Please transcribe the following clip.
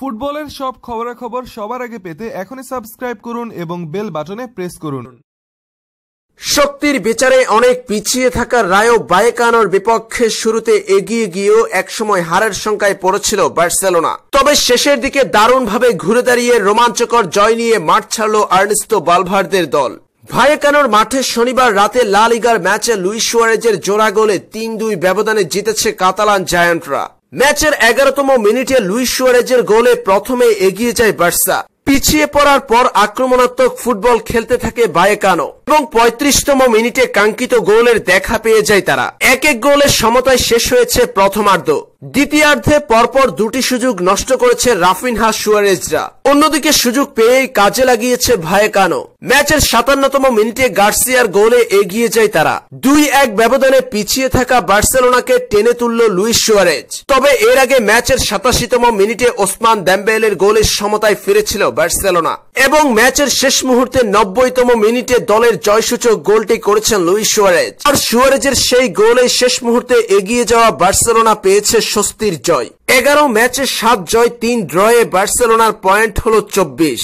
ফুটবলের সব খবরাখবর সবার আগে পেতে এখনই সাবস্ক্রাইব করুন এবং বেল বাটনে প্রেস করুন শক্তির বিচারে অনেক পিছিয়ে থাকা রায়ো বায়েকানোর বিপক্ষে শুরুতে এগিয়ে গিয়েও একসময় হারের সংখ্যায় পড়েছিল বার্সেলোনা তবে শেষের দিকে দারুণভাবে ঘুরে দাঁড়িয়ে রোমাঞ্চকর জয় নিয়ে মাঠ ছাড়ল আর্নিস্তো বালভারদের দল ভায়েকানোর মাঠে শনিবার রাতে লা লিগার ম্যাচে লুইস ওয়ারেজের জোড়া গোলে তিন দুই ব্যবধানে জিতেছে কাতালান জায়ান্টরা ম্যাচের এগারোতম মিনিটে লুইস সুয়ারেজের গোলে প্রথমে এগিয়ে যায় বার্সা পিছিয়ে পড়ার পর আক্রমণাত্মক ফুটবল খেলতে থাকে বায়েকানো এবং পঁয়ত্রিশতম মিনিটে কাঙ্ক্ষিত গোলের দেখা পেয়ে যায় তারা এক এক গোলের সমতায় শেষ হয়েছে প্রথমার্ধ দ্বিতীয়ার্ধে পরপর দুটি সুযোগ নষ্ট করেছে রাফিনহা সুয়ারেজরা অন্যদিকে সুযোগ পেয়েই কাজে লাগিয়েছে ভায়েকানো ম্যাচের সাতান্নতম মিনিটে গার্সিয়ার গোলে এগিয়ে যায় তারা দুই এক ব্যবধানে পিছিয়ে থাকা বার্সেলোনাকে টেনে তুলল লুইস সুয়ারেজ তবে এর আগে ম্যাচের সাতাশিতম মিনিটে ওসমান দ্যাম্বেলের গোলের সমতায় ফিরেছিল বার্সেলোনা এবং ম্যাচের শেষ মুহূর্তে নব্বইতম মিনিটে দলের জয়সূচক গোলটি করেছেন লুইস সুয়ারেজ আর সুয়ারেজের সেই গোলে শেষ মুহূর্তে এগিয়ে যাওয়া বার্সেলোনা পেয়েছে স্বস্তির জয় এগারো ম্যাচে সাত জয় তিন ড্রয়ে বার্সেলোনার পয়েন্ট হল চব্বিশ